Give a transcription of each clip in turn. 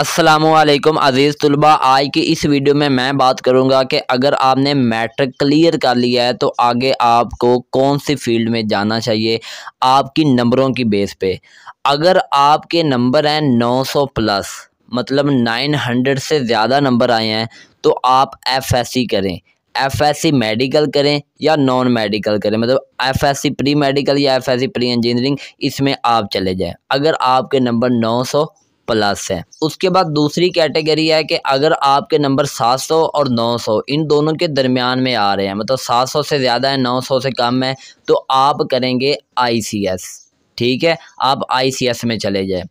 असलम अज़ीज़ तलबा आज की इस वीडियो में मैं बात करूंगा कि अगर आपने मैट्रिक क्लियर कर लिया है तो आगे आपको कौन सी फील्ड में जाना चाहिए आपकी नंबरों की बेस पे अगर आपके नंबर हैं 900 प्लस मतलब 900 से ज़्यादा नंबर आए हैं तो आप एफएससी करें एफएससी मेडिकल करें या नॉन मेडिकल करें मतलब एफएससी प्री मेडिकल या एफएससी प्री इंजीनियरिंग इसमें आप चले जाएँ अगर आपके नंबर नौ प्लस है उसके बाद दूसरी कैटेगरी है कि अगर आपके नंबर 700 और 900 इन दोनों के दरमियान में आ रहे हैं मतलब 700 से ज़्यादा है 900 से कम है तो आप करेंगे आईसीएस ठीक है आप आईसीएस में चले जाए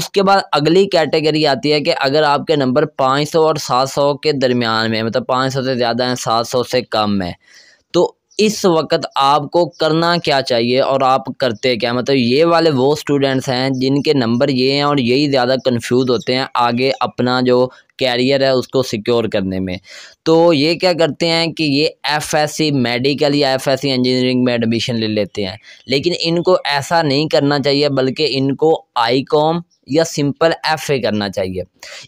उसके बाद अगली कैटेगरी आती है कि अगर आपके नंबर 500 और 700 के दरमियान में मतलब 500 से ज़्यादा हैं 700 से कम है इस वक्त आपको करना क्या चाहिए और आप करते क्या मतलब ये वाले वो स्टूडेंट्स हैं जिनके नंबर ये हैं और यही ज़्यादा कंफ्यूज होते हैं आगे अपना जो कैरियर है उसको सिक्योर करने में तो ये क्या करते हैं कि ये एफएससी मेडिकल या एफएससी इंजीनियरिंग में एडमिशन ले लेते हैं लेकिन इनको ऐसा नहीं करना चाहिए बल्कि इनको आई कॉम या सिंपल एफ ए करना चाहिए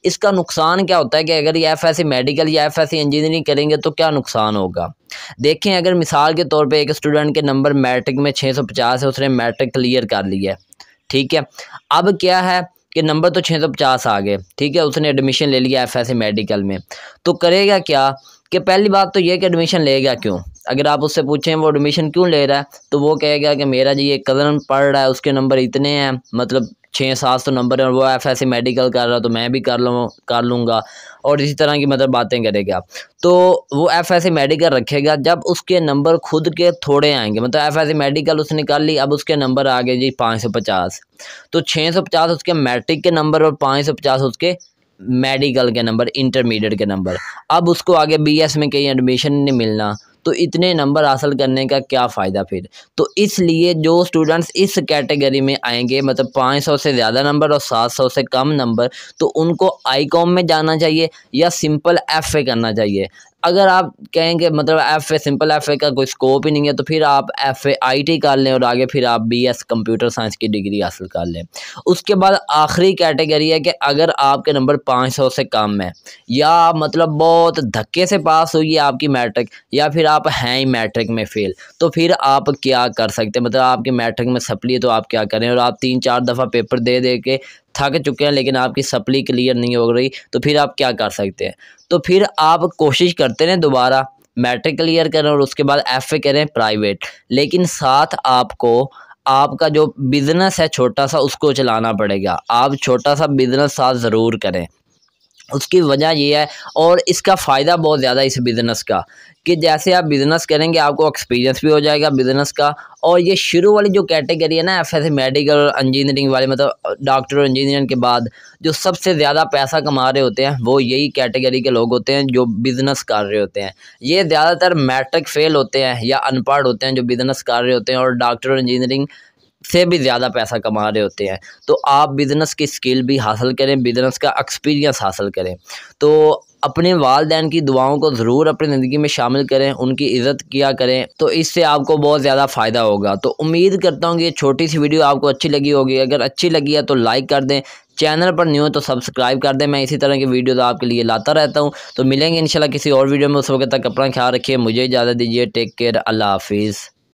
इसका नुकसान क्या होता है कि अगर ये एफ एस सी मेडिकल या एफ एस सी इंजीनियरिंग करेंगे तो क्या नुकसान होगा देखें अगर मिसाल के तौर पे एक स्टूडेंट के नंबर मैट्रिक में 650 है उसने मैट्रिक क्लियर कर लिया है ठीक है अब क्या है कि नंबर तो 650 आ गए ठीक है उसने एडमिशन ले लिया एफएससी मेडिकल में तो करेगा क्या कि पहली बात तो यह कि एडमिशन लेगा क्यों अगर आप उससे पूछें वो एडमिशन क्यों ले रहा है तो वो कहेगा कि मेरा जी ये कज़न पढ़ रहा है उसके नंबर इतने हैं मतलब छः सात सौ नंबर है और वो एफ एस सी मेडिकल कर रहा तो मैं भी कर लूँ कर लूँगा और इसी तरह की मतलब बातें करेगा तो वो एफ एस सी मेडिकल रखेगा जब उसके नंबर खुद के थोड़े आएंगे मतलब एफ एस सी मेडिकल उसने कर ली अब उसके नंबर आ गए जी पाँच सौ पचास तो छः सौ पचास उसके मैट्रिक के नंबर और पाँच सौ पचास उसके मेडिकल के नंबर इंटरमीडिएट के नंबर अब उसको आगे एस में कहीं एडमिशन नहीं मिलना तो इतने नंबर हासिल करने का क्या फ़ायदा फिर तो इसलिए जो स्टूडेंट्स इस कैटेगरी में आएंगे मतलब पाँच सौ से ज़्यादा नंबर और सात सौ से कम नंबर तो उनको आई कॉम में जाना चाहिए या सिंपल एफ ए करना चाहिए अगर आप कहें कि मतलब F A simple F A का कोई स्कोप ही नहीं है तो फिर आप एफ ए आई टी कर लें और आगे फिर आप बी एस कंप्यूटर साइंस की डिग्री हासिल कर लें उसके बाद आखिरी कैटेगरी है कि अगर आपके नंबर पाँच सौ से कम है या आप मतलब बहुत धक्के से पास हुई है आपकी मैट्रिक या फिर आप हैं ही मैट्रिक में फेल तो फिर आप क्या कर सकते हैं मतलब आपके मैट्रिक में सप्ली है तो आप क्या करें और आप तीन चार दफ़ा पेपर दे दे के थक चुके हैं लेकिन आपकी सप्ली क्लियर नहीं हो रही तो फिर आप क्या कर सकते हैं तो फिर आप कोशिश करते रहें दोबारा मैट्रिक क्लियर करें और उसके बाद एफ ए करें प्राइवेट लेकिन साथ आपको आपका जो बिज़नेस है छोटा सा उसको चलाना पड़ेगा आप छोटा सा बिज़नेस साथ ज़रूर करें उसकी वजह ये है और इसका फ़ायदा बहुत ज़्यादा इस बिज़नेस का कि जैसे आप बिज़नेस करेंगे आपको एक्सपीरियंस भी हो जाएगा बिज़नेस का और ये शुरू वाली जो कैटेगरी है ना एफ एस मेडिकल इंजीनियरिंग वाले मतलब डॉक्टर और इंजीनियर के बाद जो सबसे ज़्यादा पैसा कमा रहे होते हैं वो यही कैटेगरी के लोग होते हैं जो बिज़नेस कर रहे होते हैं ये ज़्यादातर मैट्रिक फेल होते हैं या अनपढ़ होते हैं जो बिज़नेस कर रहे होते हैं और डॉक्टर और इंजीनियरिंग से भी ज़्यादा पैसा कमा रहे होते हैं तो आप बिज़नेस की स्किल भी हासिल करें बिज़नेस का एक्सपीरियंस हासिल करें तो अपने वालदेन की दुआओं को ज़रूर अपनी ज़िंदगी में शामिल करें उनकी इज़्ज़त किया करें तो इससे आपको बहुत ज़्यादा फ़ायदा होगा तो उम्मीद करता हूँ कि ये छोटी सी वीडियो आपको अच्छी लगी होगी अगर अच्छी लगी है तो लाइक कर दें चैनल पर न्यू है तो सब्सक्राइब कर दें मैं इसी तरह की तो आपके लिए लाता रहता हूँ तो मिलेंगे इंशाल्लाह किसी और वीडियो में उस वक्त तक अपना ख्याल रखिए मुझे इजाज़त दीजिए टेक केयर अल्लाह हाफिज़